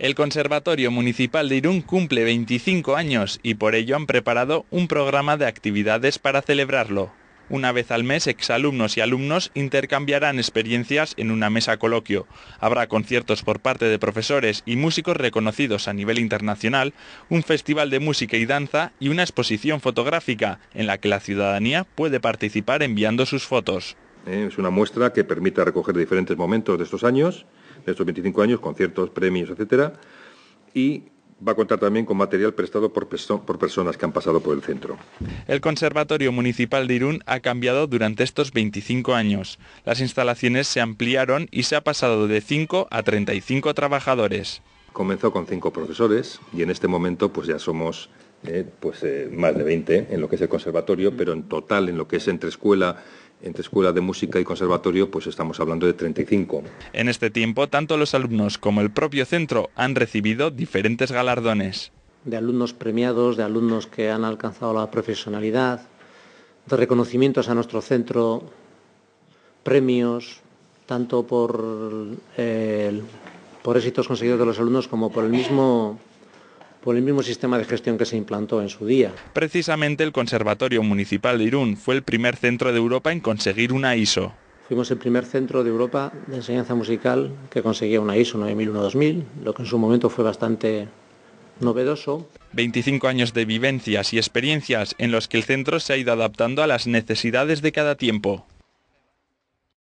El Conservatorio Municipal de Irún cumple 25 años y por ello han preparado un programa de actividades para celebrarlo. Una vez al mes, exalumnos y alumnos intercambiarán experiencias en una mesa coloquio. Habrá conciertos por parte de profesores y músicos reconocidos a nivel internacional, un festival de música y danza y una exposición fotográfica en la que la ciudadanía puede participar enviando sus fotos. Eh, es una muestra que permite recoger diferentes momentos de estos años estos 25 años, conciertos, premios, etcétera, y va a contar también con material prestado por, por, personas que han pasado por el centro. El Conservatorio Municipal de Irún ha cambiado durante estos 25 años. Las instalaciones se ampliaron y se ha pasado de 5 a 35 trabajadores. Comenzó con 5 profesores y en este momento pues ya somos eh, pues, eh, más de 20 en lo que es el conservatorio, pero en total en lo que es entre escuela entre escuela de música y conservatorio, pues estamos hablando de 35. En este tiempo, tanto los alumnos como el propio centro han recibido diferentes galardones. De alumnos premiados, de alumnos que han alcanzado la profesionalidad, de reconocimientos a nuestro centro, premios, tanto por, eh, por éxitos conseguidos de los alumnos como por el mismo ...con el mismo sistema de gestión que se implantó en su día. Precisamente el Conservatorio Municipal de Irún fue el primer centro de Europa en conseguir una ISO. Fuimos el primer centro de Europa de enseñanza musical que conseguía una ISO 9001-2000, lo que en su momento fue bastante novedoso. 25 años de vivencias y experiencias en los que el centro se ha ido adaptando a las necesidades de cada tiempo.